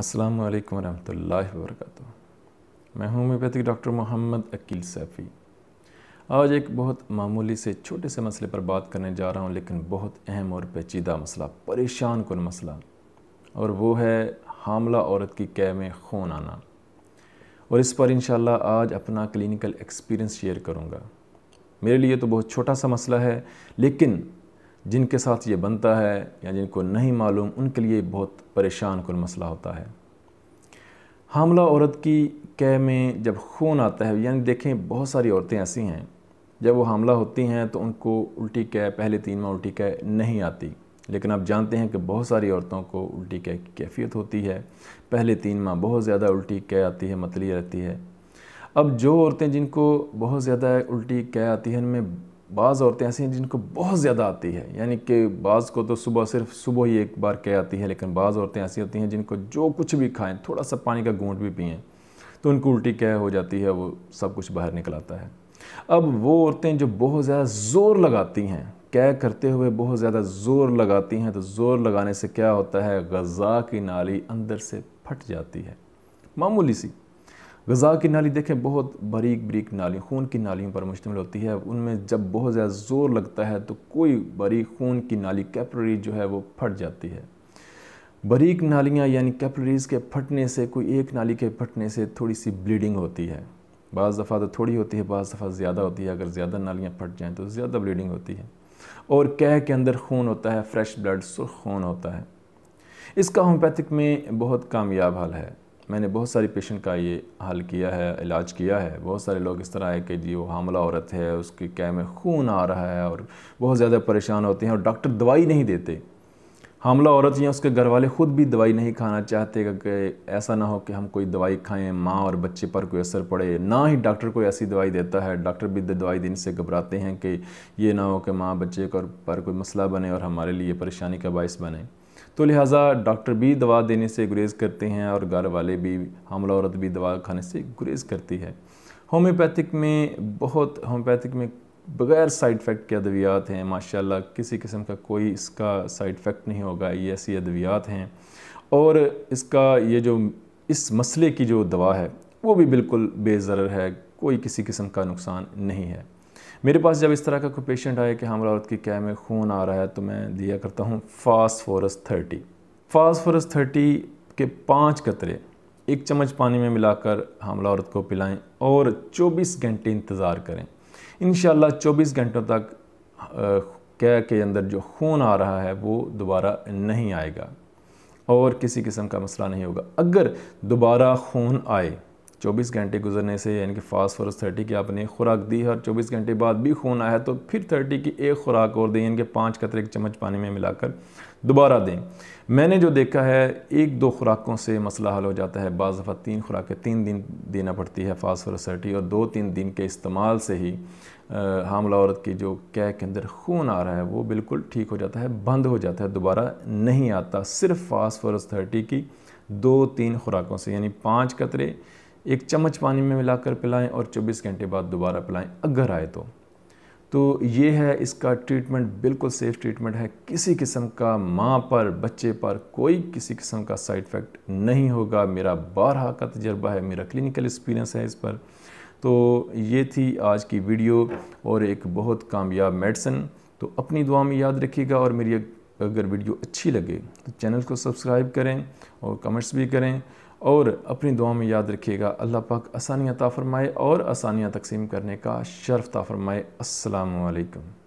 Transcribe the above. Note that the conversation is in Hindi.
अस्सलाम वालेकुम रहमतुल्लाहि बरकातहू मैं होम्योपैथिक डॉक्टर मोहम्मद अकील सैफ़ी आज एक बहुत मामूली से छोटे से मसले पर बात करने जा रहा हूँ लेकिन बहुत अहम और पेचीदा मसला परेशान कन मसला और वो है हामला औरत की कै में खून आना और इस पर इन आज अपना क्लिनिकल एक्सपीरियंस शेयर करूँगा मेरे लिए तो बहुत छोटा सा मसला है लेकिन जिनके साथ ये बनता है या जिनको नहीं मालूम उनके लिए बहुत परेशान कुल मसला होता है हमला औरत की कह में जब खून आता है यानी देखें बहुत सारी औरतें ऐसी हैं जब वो हमला होती हैं तो उनको उल्टी कह पहले तीन माह उल्टी कह नहीं आती लेकिन आप जानते हैं कि बहुत सारी औरतों को उल्टी कह की कैफियत होती है पहले तीन माह बहुत ज़्यादा उल्टी कह आती है मतली रहती है अब जो औरतें जिनको बहुत ज़्यादा उल्टी कह आती है उनमें बाज़ औरतें ऐसी हैं जिनको बहुत ज़्यादा आती है यानी कि बाज़ को तो सुबह सिर्फ सुबह ही एक बार कह आती है लेकिन बाज़ औरतें ऐसी होती हैं जिनको जो कुछ भी खाएं थोड़ा सा पानी का घूंट भी पिएं तो उनको उल्टी कह हो जाती है वो सब कुछ बाहर निकल आता है अब वो औरतें जो बहुत ज़्यादा ज़ोर लगाती हैं कह करते हुए बहुत ज़्यादा ज़ोर लगाती हैं तो ज़ोर लगाने से क्या होता है गज़ा की नाली अंदर से फट जाती है मामूली सी गज़ा की नाली देखें बहुत बारीक बारीक नाली खून की नालियों पर मुश्तमिल होती है उनमें जब बहुत ज़्यादा ज़ोर लगता है तो कोई बारीक खून की नाली कैपलरी जो है वो फट जाती है बारीक नालियाँ यानी कैपलरीज़ के फटने से कोई एक नाली के फटने से थोड़ी सी ब्लीडिंग होती है बज़ दफ़ा तो थोड़ी होती है बज़ दफ़ा ज़्यादा होती है अगर ज़्यादा नालियाँ फट जाएँ तो ज़्यादा ब्लीडिंग होती है और कह के अंदर खून होता है फ्रेश ब्लड सुर्ख खून होता है इसका होम्योपैथिक में बहुत कामयाब हल है मैंने बहुत सारी पेशेंट का ये हल किया है इलाज किया है बहुत सारे लोग इस तरह है कि जी वो हमला औरत है उसके क्या में खून आ रहा है और बहुत ज़्यादा परेशान होते हैं और डॉक्टर दवाई नहीं देते हमला औरत या उसके घर वाले ख़ुद भी दवाई नहीं खाना चाहते कि ऐसा ना हो कि हम कोई दवाई खाएं माँ और बच्चे पर कोई असर पड़े ना ही डॉक्टर कोई ऐसी दवाई देता है डॉक्टर भी दवाई देने से घबराते हैं कि ये ना हो कि माँ बच्चे पर कोई मसला बने और हमारे लिए परेशानी का बायस बने तो लिहाजा डॉक्टर भी दवा देने से गुरेज़ करते हैं और घर वाले भी हमला औरत भी दवा खाने से गुरेज़ करती है होम्योपैथिक में बहुत होम्योपैथिक में बग़ैर साइड इफ़ेक्ट के अद्वियात हैं माशाल्लाह किसी किस्म का कोई इसका साइड इफ़ेक्ट नहीं होगा ये ऐसी अद्वियात हैं और इसका ये जो इस मसले की जो दवा है वो भी बिल्कुल बेज़र है कोई किसी किस्म का नुकसान नहीं है मेरे पास जब इस तरह का कोई पेशेंट आए कि हमला हाँ, औरत की क्या में खून आ रहा है तो मैं दिया करता हूँ फास्फोरस थर्टी फास्फोरस थर्टी के पाँच कतरे एक चम्मच पानी में मिलाकर हमला हाँ, औरत को पिलाएं और 24 घंटे इंतज़ार करें इन 24 घंटों तक कै के अंदर जो खून आ रहा है वो दोबारा नहीं आएगा और किसी किस्म का मसला नहीं होगा अगर दोबारा खून आए 24 घंटे गुजरने से यानी कि फास्ट फॉरस 30 की आपने खुराक दी और 24 घंटे बाद भी खून आया तो फिर 30 की एक खुराक और दें यानी कि पाँच कतरे एक चम्मच पानी में मिलाकर दोबारा दें मैंने जो देखा है एक दो खुराकों से मसला हल हो जाता है बाज़ दफ़ा तीन खुराकें तीन दिन देना पड़ती है फास्फोरस थर्टी और दो तीन दिन के इस्तेमाल से ही हामला औरत की जो कै के अंदर खून आ रहा है वो बिल्कुल ठीक हो जाता है बंद हो जाता है दोबारा नहीं आता सिर्फ फास्फोरस थर्टी की दो तीन खुराकों से यानी पाँच कतरे एक चम्मच पानी में मिलाकर पिलाएं और 24 घंटे बाद दोबारा पिलाएं अगर आए तो तो ये है इसका ट्रीटमेंट बिल्कुल सेफ़ ट्रीटमेंट है किसी किस्म का माँ पर बच्चे पर कोई किसी किस्म का साइड इफ़ेक्ट नहीं होगा मेरा बारहा का तजर्बा है मेरा क्लिनिकल एक्सपीरियंस है इस पर तो ये थी आज की वीडियो और एक बहुत कामयाब मेडिसिन तो अपनी दुआ में याद रखिएगा और मेरी अगर वीडियो अच्छी लगे तो चैनल को सब्सक्राइब करें और कमेंट्स भी करें और अपनी दुआ में याद रखिएगा अल्लाह पाक आसानियाँ ताफ़रमाए और आसानियाँ तकसीम करने का शर्फ़ ताफ़रमाए असलकम